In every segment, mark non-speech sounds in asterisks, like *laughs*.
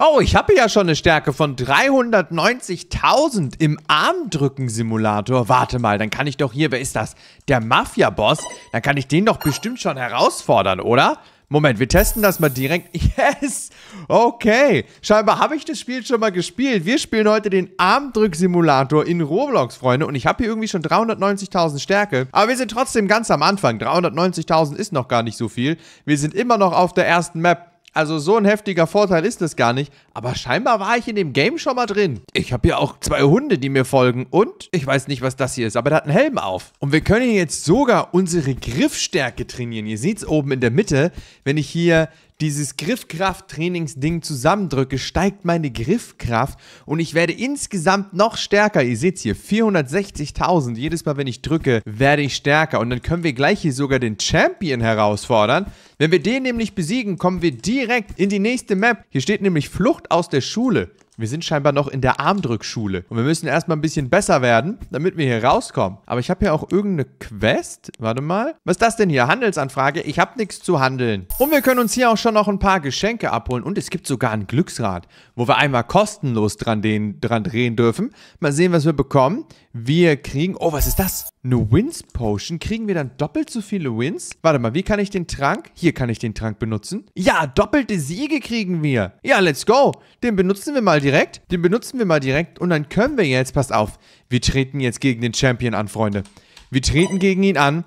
Oh, ich habe ja schon eine Stärke von 390.000 im Armdrücken-Simulator. Warte mal, dann kann ich doch hier, wer ist das? Der Mafia-Boss? Dann kann ich den doch bestimmt schon herausfordern, oder? Moment, wir testen das mal direkt. *laughs* Yes! Okay, scheinbar habe ich das Spiel schon mal gespielt. Wir spielen heute den Armdrück-Simulator in Roblox, Freunde. Und ich habe hier irgendwie schon 390.000 Stärke. Aber wir sind trotzdem ganz am Anfang. 390.000 ist noch gar nicht so viel. Wir sind immer noch auf der ersten Map. Also so ein heftiger Vorteil ist das gar nicht. Aber scheinbar war ich in dem Game schon mal drin. Ich habe ja auch zwei Hunde, die mir folgen. Und ich weiß nicht, was das hier ist, aber der hat einen Helm auf. Und wir können jetzt sogar unsere Griffstärke trainieren. Ihr seht es oben in der Mitte. Wenn ich hier dieses Griffkrafttrainingsding zusammendrücke, steigt meine Griffkraft und ich werde insgesamt noch stärker. Ihr seht hier, 460.000. Jedes Mal, wenn ich drücke, werde ich stärker. Und dann können wir gleich hier sogar den Champion herausfordern. Wenn wir den nämlich besiegen, kommen wir direkt in die nächste Map. Hier steht nämlich Flucht aus der Schule. Wir sind scheinbar noch in der Armdrückschule und wir müssen erstmal ein bisschen besser werden, damit wir hier rauskommen. Aber ich habe hier auch irgendeine Quest. Warte mal. Was ist das denn hier? Handelsanfrage? Ich habe nichts zu handeln. Und wir können uns hier auch schon noch ein paar Geschenke abholen und es gibt sogar ein Glücksrad, wo wir einmal kostenlos dran, den, dran drehen dürfen. Mal sehen, was wir bekommen. Wir kriegen... Oh, was ist das? Eine Wins Potion? Kriegen wir dann doppelt so viele Wins? Warte mal, wie kann ich den Trank? Hier kann ich den Trank benutzen. Ja, doppelte Siege kriegen wir. Ja, let's go. Den benutzen wir mal direkt direkt. Den benutzen wir mal direkt und dann können wir jetzt, passt auf, wir treten jetzt gegen den Champion an, Freunde. Wir treten gegen ihn an.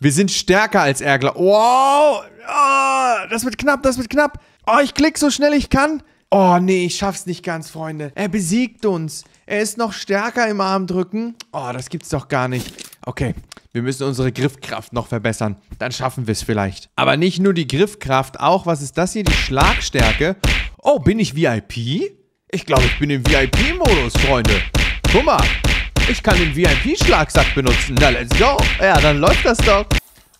Wir sind stärker als er, Wow! Oh, das wird knapp, das wird knapp. Oh, ich klicke so schnell ich kann. Oh, nee, ich schaff's nicht ganz, Freunde. Er besiegt uns. Er ist noch stärker im Armdrücken. Oh, das gibt's doch gar nicht. Okay, wir müssen unsere Griffkraft noch verbessern. Dann schaffen wir es vielleicht. Aber nicht nur die Griffkraft, auch, was ist das hier? Die Schlagstärke. Oh, bin ich VIP? Ich glaube, ich bin im VIP-Modus, Freunde. Guck mal, ich kann den VIP-Schlagsack benutzen. Na, let's go. Ja, dann läuft das doch.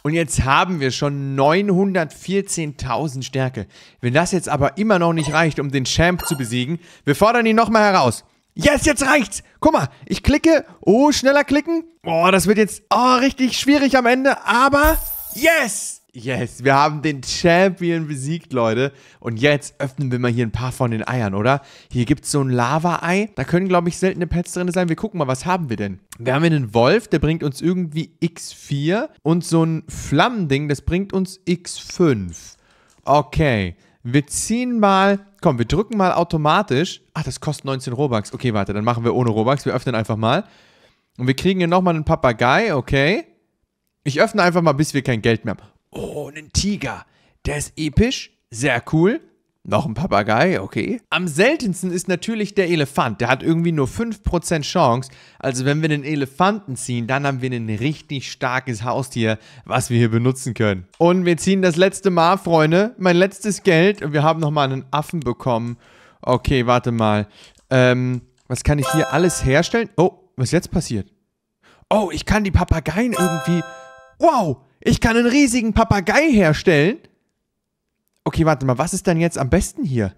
Und jetzt haben wir schon 914.000 Stärke. Wenn das jetzt aber immer noch nicht reicht, um den Champ zu besiegen, wir fordern ihn nochmal heraus. Yes, jetzt reicht's. Guck mal, ich klicke. Oh, schneller klicken. Oh, das wird jetzt oh, richtig schwierig am Ende. Aber yes, yes. Wir haben den Champion besiegt, Leute. Und jetzt öffnen wir mal hier ein paar von den Eiern, oder? Hier gibt es so ein Lava-Ei. Da können, glaube ich, seltene Pets drin sein. Wir gucken mal, was haben wir denn? Wir haben hier einen Wolf, der bringt uns irgendwie X4. Und so ein Flammending, das bringt uns X5. Okay. Wir ziehen mal Komm, wir drücken mal automatisch. Ach, das kostet 19 Robux. Okay, warte, dann machen wir ohne Robux. Wir öffnen einfach mal. Und wir kriegen hier nochmal einen Papagei, okay. Ich öffne einfach mal, bis wir kein Geld mehr haben. Oh, ein Tiger. Der ist episch, sehr cool. Noch ein Papagei, okay. Am seltensten ist natürlich der Elefant. Der hat irgendwie nur 5% Chance. Also wenn wir einen Elefanten ziehen, dann haben wir ein richtig starkes Haustier, was wir hier benutzen können. Und wir ziehen das letzte Mal, Freunde. Mein letztes Geld. Und wir haben nochmal einen Affen bekommen. Okay, warte mal. Ähm, was kann ich hier alles herstellen? Oh, was ist jetzt passiert? Oh, ich kann die Papageien irgendwie... Wow, ich kann einen riesigen Papagei herstellen. Okay, warte mal, was ist denn jetzt am besten hier?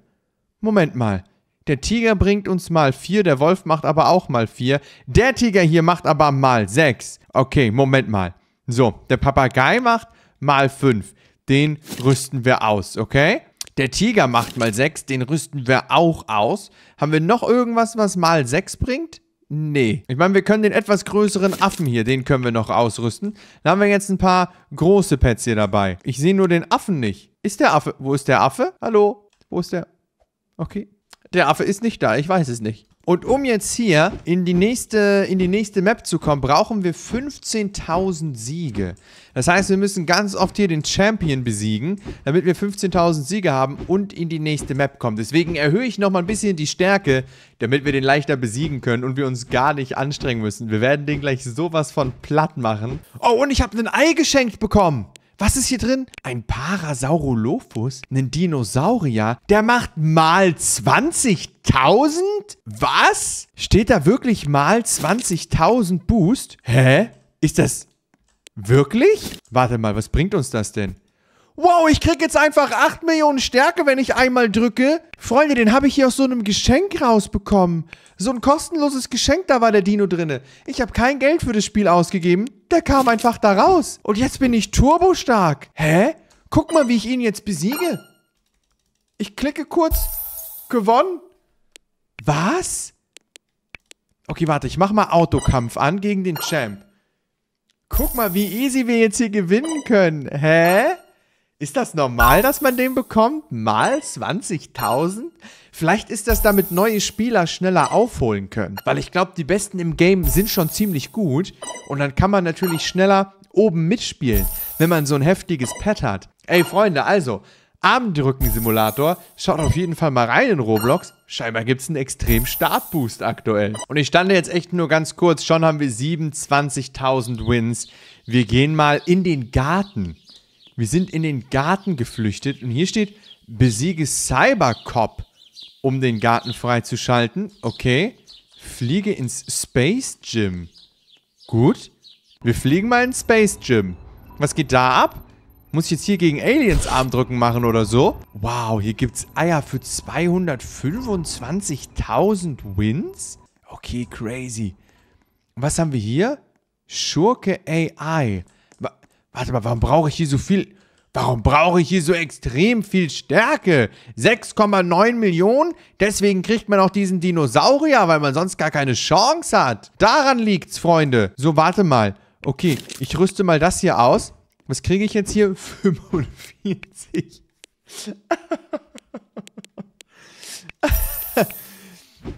Moment mal. Der Tiger bringt uns mal vier, der Wolf macht aber auch mal vier. Der Tiger hier macht aber mal sechs. Okay, Moment mal. So, der Papagei macht mal fünf. Den rüsten wir aus, okay? Der Tiger macht mal sechs, den rüsten wir auch aus. Haben wir noch irgendwas, was mal sechs bringt? Nee. Ich meine, wir können den etwas größeren Affen hier, den können wir noch ausrüsten. Da haben wir jetzt ein paar große Pets hier dabei. Ich sehe nur den Affen nicht. Ist der Affe? Wo ist der Affe? Hallo? Wo ist der? Okay. Der Affe ist nicht da, ich weiß es nicht. Und um jetzt hier in die nächste, in die nächste Map zu kommen, brauchen wir 15.000 Siege. Das heißt, wir müssen ganz oft hier den Champion besiegen, damit wir 15.000 Siege haben und in die nächste Map kommen. Deswegen erhöhe ich nochmal ein bisschen die Stärke, damit wir den leichter besiegen können und wir uns gar nicht anstrengen müssen. Wir werden den gleich sowas von platt machen. Oh, und ich habe ein Ei geschenkt bekommen. Was ist hier drin? Ein Parasaurolophus? Ein Dinosaurier? Der macht mal 20.000? Was? Steht da wirklich mal 20.000 Boost? Hä? Ist das wirklich? Warte mal, was bringt uns das denn? wow, ich krieg jetzt einfach 8 Millionen Stärke, wenn ich einmal drücke. Freunde, den habe ich hier aus so einem Geschenk rausbekommen. So ein kostenloses Geschenk, da war der Dino drinne. Ich habe kein Geld für das Spiel ausgegeben. Der kam einfach da raus. Und jetzt bin ich turbostark. Hä? Guck mal, wie ich ihn jetzt besiege. Ich klicke kurz. Gewonnen. Was? Okay, warte, ich mach mal Autokampf an gegen den Champ. Guck mal, wie easy wir jetzt hier gewinnen können. Hä? Ist das normal, dass man den bekommt? Mal 20.000? Vielleicht ist das damit neue Spieler schneller aufholen können. Weil ich glaube, die Besten im Game sind schon ziemlich gut. Und dann kann man natürlich schneller oben mitspielen, wenn man so ein heftiges Pad hat. Ey, Freunde, also, Abendrücken-Simulator. Schaut auf jeden Fall mal rein in Roblox. Scheinbar gibt es einen extrem Startboost aktuell. Und ich stande jetzt echt nur ganz kurz. Schon haben wir 27.000 Wins. Wir gehen mal in den Garten. Wir sind in den Garten geflüchtet und hier steht, besiege Cybercop, um den Garten freizuschalten. Okay. Fliege ins Space Gym. Gut. Wir fliegen mal ins Space Gym. Was geht da ab? Muss ich jetzt hier gegen Aliens Armdrücken machen oder so? Wow, hier gibt es Eier für 225.000 Wins? Okay, crazy. Was haben wir hier? Schurke AI warte mal, warum brauche ich hier so viel? Warum brauche ich hier so extrem viel Stärke? 6,9 Millionen? Deswegen kriegt man auch diesen Dinosaurier, weil man sonst gar keine Chance hat. Daran liegt's, Freunde. So, warte mal. Okay, ich rüste mal das hier aus. Was kriege ich jetzt hier? 45. *laughs*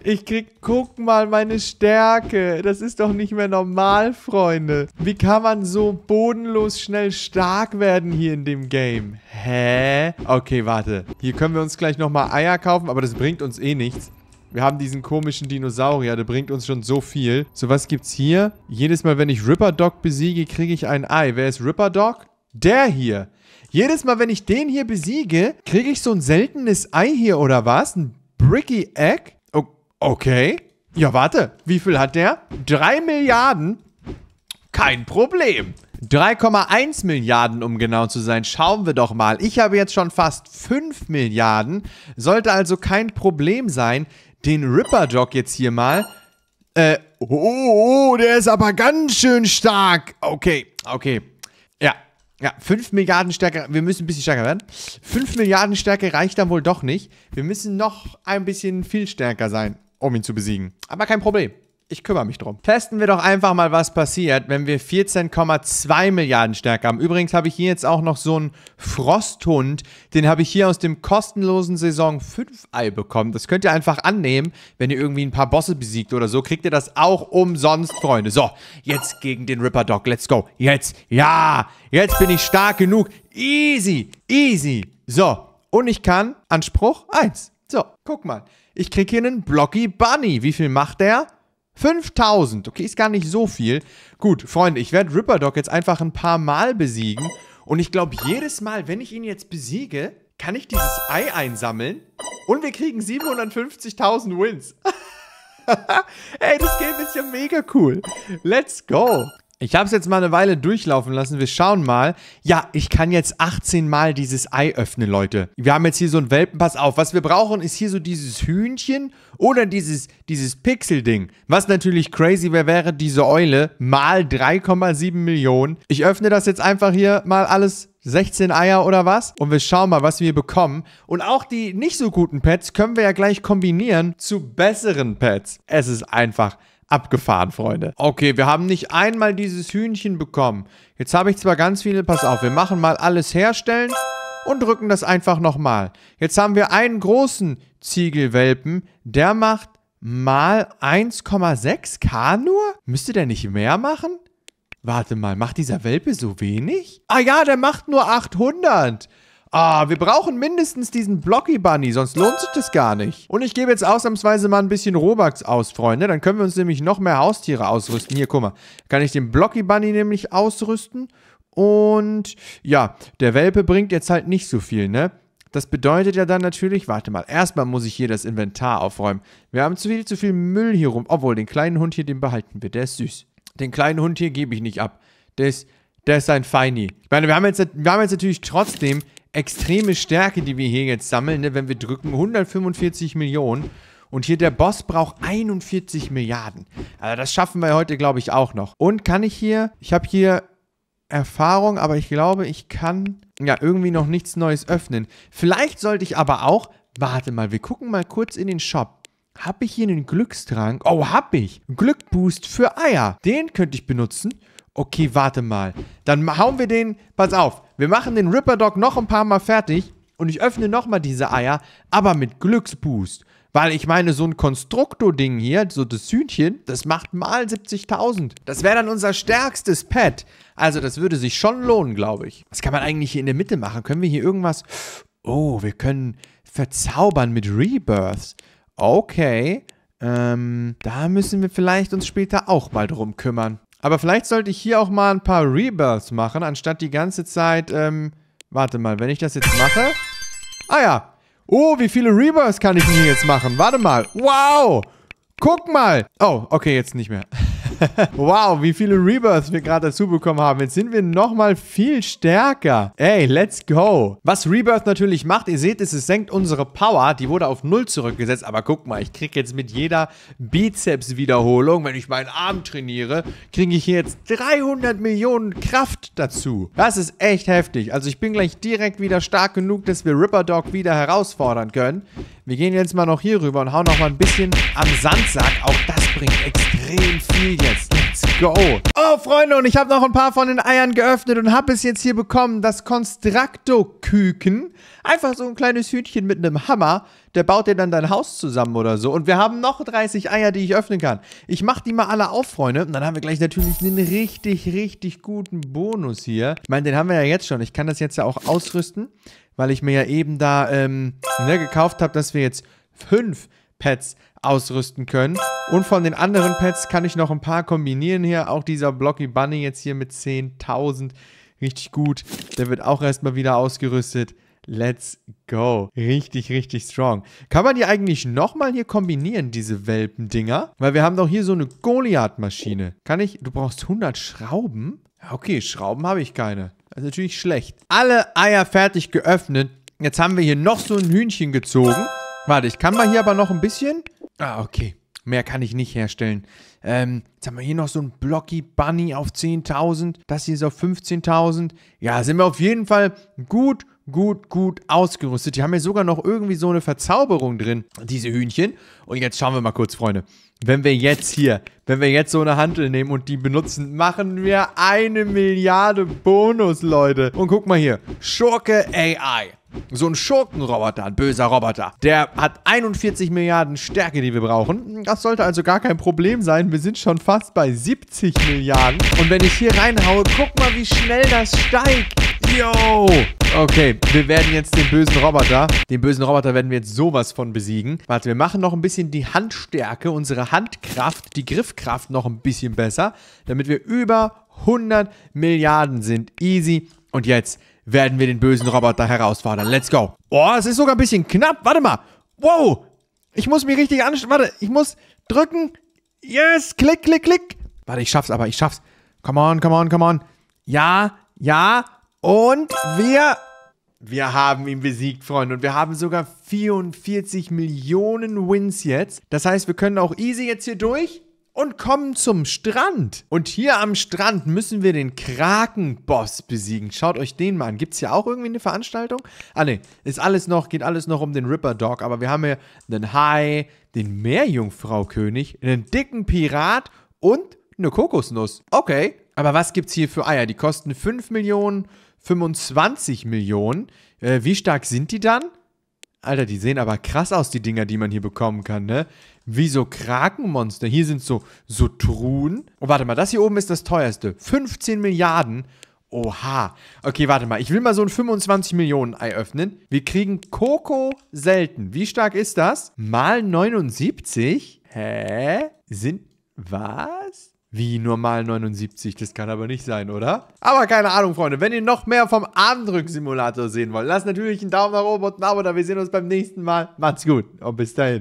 Ich krieg, guck mal meine Stärke. Das ist doch nicht mehr normal, Freunde. Wie kann man so bodenlos schnell stark werden hier in dem Game? Hä? Okay, warte. Hier können wir uns gleich nochmal Eier kaufen, aber das bringt uns eh nichts. Wir haben diesen komischen Dinosaurier, der bringt uns schon so viel. So, was gibt's hier? Jedes Mal, wenn ich Ripper Dog besiege, kriege ich ein Ei. Wer ist Ripper Dog? Der hier. Jedes Mal, wenn ich den hier besiege, kriege ich so ein seltenes Ei hier oder was? Ein Bricky Egg? Okay. Ja, warte. Wie viel hat der? 3 Milliarden? Kein Problem. 3,1 Milliarden, um genau zu sein. Schauen wir doch mal. Ich habe jetzt schon fast 5 Milliarden. Sollte also kein Problem sein, den Ripper-Jog jetzt hier mal. Äh, oh, oh, der ist aber ganz schön stark. Okay, okay. Ja, ja, 5 Milliarden Stärke. wir müssen ein bisschen stärker werden. 5 Milliarden Stärke reicht dann wohl doch nicht. Wir müssen noch ein bisschen viel stärker sein um ihn zu besiegen. Aber kein Problem. Ich kümmere mich drum. Testen wir doch einfach mal, was passiert, wenn wir 14,2 Milliarden Stärke haben. Übrigens habe ich hier jetzt auch noch so einen Frosthund. Den habe ich hier aus dem kostenlosen Saison 5 Ei bekommen. Das könnt ihr einfach annehmen. Wenn ihr irgendwie ein paar Bosse besiegt oder so, kriegt ihr das auch umsonst, Freunde. So, jetzt gegen den Ripper Dog. Let's go. Jetzt. Ja. Jetzt bin ich stark genug. Easy. Easy. So. Und ich kann Anspruch 1. So, guck mal. Ich kriege hier einen Blocky Bunny. Wie viel macht der? 5000. Okay, ist gar nicht so viel. Gut, Freunde, ich werde Ripperdog jetzt einfach ein paar Mal besiegen. Und ich glaube, jedes Mal, wenn ich ihn jetzt besiege, kann ich dieses Ei einsammeln. Und wir kriegen 750.000 Wins. *laughs* Ey, das Game ist ja mega cool. Let's go. Ich habe es jetzt mal eine Weile durchlaufen lassen. Wir schauen mal. Ja, ich kann jetzt 18 Mal dieses Ei öffnen, Leute. Wir haben jetzt hier so einen Welpen. Pass auf. Was wir brauchen, ist hier so dieses Hühnchen oder dieses, dieses Pixel-Ding. Was natürlich crazy wäre, wäre diese Eule mal 3,7 Millionen. Ich öffne das jetzt einfach hier mal alles 16 Eier oder was. Und wir schauen mal, was wir bekommen. Und auch die nicht so guten Pets können wir ja gleich kombinieren zu besseren Pets. Es ist einfach abgefahren, Freunde. Okay, wir haben nicht einmal dieses Hühnchen bekommen. Jetzt habe ich zwar ganz viele... Pass auf, wir machen mal alles herstellen und drücken das einfach nochmal. Jetzt haben wir einen großen Ziegelwelpen. Der macht mal 1,6k nur? Müsste der nicht mehr machen? Warte mal, macht dieser Welpe so wenig? Ah ja, der macht nur 800. Ah, wir brauchen mindestens diesen Blocky Bunny, sonst lohnt sich das gar nicht. Und ich gebe jetzt ausnahmsweise mal ein bisschen Robux aus, Freunde. Dann können wir uns nämlich noch mehr Haustiere ausrüsten. Hier, guck mal. Kann ich den Blocky Bunny nämlich ausrüsten. Und ja, der Welpe bringt jetzt halt nicht so viel, ne? Das bedeutet ja dann natürlich, warte mal, erstmal muss ich hier das Inventar aufräumen. Wir haben zu viel, zu viel Müll hier rum. Obwohl, den kleinen Hund hier, den behalten wir. Der ist süß. Den kleinen Hund hier gebe ich nicht ab. Der ist, der ist ein Feini. Ich meine, wir haben, jetzt, wir haben jetzt natürlich trotzdem extreme Stärke, die wir hier jetzt sammeln, ne, wenn wir drücken. 145 Millionen. Und hier der Boss braucht 41 Milliarden. Also das schaffen wir heute, glaube ich, auch noch. Und kann ich hier, ich habe hier Erfahrung, aber ich glaube, ich kann ja irgendwie noch nichts Neues öffnen. Vielleicht sollte ich aber auch, warte mal, wir gucken mal kurz in den Shop. Habe ich hier einen Glückstrank? Oh, habe ich. Glückboost für Eier. Den könnte ich benutzen okay, warte mal. Dann hauen wir den, pass auf, wir machen den Ripper Dog noch ein paar Mal fertig und ich öffne nochmal diese Eier, aber mit Glücksboost. Weil ich meine, so ein Konstruktor-Ding hier, so das Hühnchen, das macht mal 70.000. Das wäre dann unser stärkstes Pet. Also das würde sich schon lohnen, glaube ich. Was kann man eigentlich hier in der Mitte machen? Können wir hier irgendwas... Oh, wir können verzaubern mit Rebirths. Okay. Ähm, da müssen wir vielleicht uns später auch mal drum kümmern. Aber vielleicht sollte ich hier auch mal ein paar Rebirths machen, anstatt die ganze Zeit, ähm, warte mal, wenn ich das jetzt mache... Ah ja, oh, wie viele Rebirths kann ich denn hier jetzt machen? Warte mal, wow, guck mal. Oh, okay, jetzt nicht mehr. *laughs* *laughs* wow, wie viele Rebirths wir gerade dazu bekommen haben. Jetzt sind wir nochmal viel stärker. Ey, let's go. Was Rebirth natürlich macht, ihr seht es, es senkt unsere Power. Die wurde auf null zurückgesetzt. Aber guck mal, ich kriege jetzt mit jeder Bizeps-Wiederholung, wenn ich meinen Arm trainiere, kriege ich jetzt 300 Millionen Kraft dazu. Das ist echt heftig. Also ich bin gleich direkt wieder stark genug, dass wir Ripper Dog wieder herausfordern können. Wir gehen jetzt mal noch hier rüber und hauen nochmal ein bisschen am Sandsack. Auch das bringt extrem extrem viel jetzt. Let's go. Oh, Freunde, und ich habe noch ein paar von den Eiern geöffnet und habe es jetzt hier bekommen, das konstrakto küken Einfach so ein kleines Hütchen mit einem Hammer. Der baut dir dann dein Haus zusammen oder so. Und wir haben noch 30 Eier, die ich öffnen kann. Ich mache die mal alle auf, Freunde. Und dann haben wir gleich natürlich einen richtig, richtig guten Bonus hier. Ich meine, den haben wir ja jetzt schon. Ich kann das jetzt ja auch ausrüsten, weil ich mir ja eben da ähm, ne, gekauft habe, dass wir jetzt fünf Pets ausrüsten können. Und von den anderen Pets kann ich noch ein paar kombinieren hier. Auch dieser Blocky Bunny jetzt hier mit 10.000. Richtig gut. Der wird auch erstmal wieder ausgerüstet. Let's go. Richtig, richtig strong. Kann man die eigentlich nochmal hier kombinieren, diese Welpendinger? Weil wir haben doch hier so eine Goliath-Maschine. Kann ich... Du brauchst 100 Schrauben? Okay, Schrauben habe ich keine. Das ist natürlich schlecht. Alle Eier fertig geöffnet. Jetzt haben wir hier noch so ein Hühnchen gezogen. Warte, ich kann mal hier aber noch ein bisschen. Ah, okay. Mehr kann ich nicht herstellen. Ähm, jetzt haben wir hier noch so ein Blocky Bunny auf 10.000. Das hier ist auf 15.000. Ja, sind wir auf jeden Fall gut, gut, gut ausgerüstet. Die haben hier sogar noch irgendwie so eine Verzauberung drin, diese Hühnchen. Und jetzt schauen wir mal kurz, Freunde. Wenn wir jetzt hier, wenn wir jetzt so eine Handel nehmen und die benutzen, machen wir eine Milliarde Bonus, Leute. Und guck mal hier. Schurke AI. So ein Schurkenroboter, ein böser Roboter. Der hat 41 Milliarden Stärke, die wir brauchen. Das sollte also gar kein Problem sein. Wir sind schon fast bei 70 Milliarden. Und wenn ich hier reinhaue, guck mal, wie schnell das steigt. Yo! Okay, wir werden jetzt den bösen Roboter, den bösen Roboter werden wir jetzt sowas von besiegen. Warte, wir machen noch ein bisschen die Handstärke, unsere Handkraft, die Griffkraft noch ein bisschen besser, damit wir über 100 Milliarden sind. Easy und jetzt werden wir den bösen Roboter herausfordern. Let's go. Oh, es ist sogar ein bisschen knapp. Warte mal. Wow. Ich muss mich richtig anstrengen. Warte, ich muss drücken. Yes. Klick, klick, klick. Warte, ich schaff's aber. Ich schaff's. Come on, come on, come on. Ja, ja. Und wir... Wir haben ihn besiegt, Freunde. Und wir haben sogar 44 Millionen Wins jetzt. Das heißt, wir können auch easy jetzt hier durch und kommen zum Strand. Und hier am Strand müssen wir den Krakenboss besiegen. Schaut euch den mal an. Gibt es hier auch irgendwie eine Veranstaltung? Ah ne, ist alles noch, geht alles noch um den Ripper Dog. Aber wir haben hier einen Hai, den Meerjungfrau-König, einen dicken Pirat und eine Kokosnuss. Okay. Aber was gibt's hier für Eier? Die kosten 5 Millionen, 25 Millionen. Äh, wie stark sind die dann? Alter, die sehen aber krass aus, die Dinger, die man hier bekommen kann, ne? Wie so Krakenmonster. Hier sind so, so Truhen. Oh, warte mal, das hier oben ist das teuerste. 15 Milliarden. Oha. Okay, warte mal. Ich will mal so ein 25 Millionen Ei öffnen. Wir kriegen Coco selten. Wie stark ist das? Mal 79? Hä? Sind... Was? Wie normal 79, das kann aber nicht sein, oder? Aber keine Ahnung, Freunde, wenn ihr noch mehr vom armdrück sehen wollt, lasst natürlich einen Daumen nach oben und ein Abo da. Wir sehen uns beim nächsten Mal. Macht's gut und bis dahin.